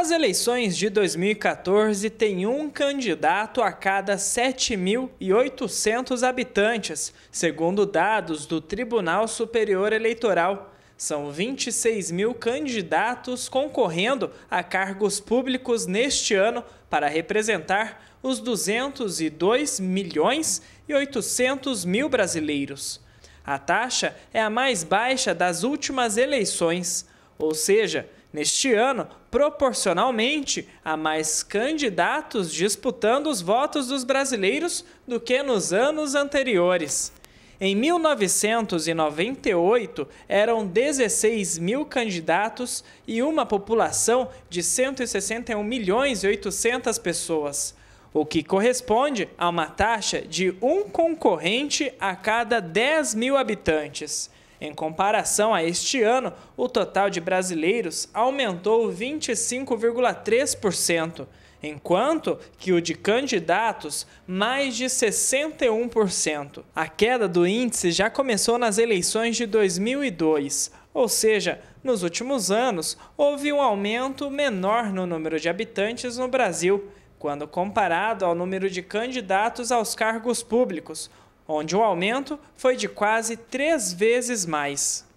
As eleições de 2014 têm um candidato a cada 7.800 habitantes, segundo dados do Tribunal Superior Eleitoral. São 26 mil candidatos concorrendo a cargos públicos neste ano para representar os 202 milhões e 800 mil brasileiros. A taxa é a mais baixa das últimas eleições, ou seja, Neste ano, proporcionalmente, há mais candidatos disputando os votos dos brasileiros do que nos anos anteriores. Em 1998, eram 16 mil candidatos e uma população de 161 milhões e 800 pessoas, o que corresponde a uma taxa de um concorrente a cada 10 mil habitantes. Em comparação a este ano, o total de brasileiros aumentou 25,3%, enquanto que o de candidatos, mais de 61%. A queda do índice já começou nas eleições de 2002, ou seja, nos últimos anos houve um aumento menor no número de habitantes no Brasil, quando comparado ao número de candidatos aos cargos públicos, onde o aumento foi de quase três vezes mais.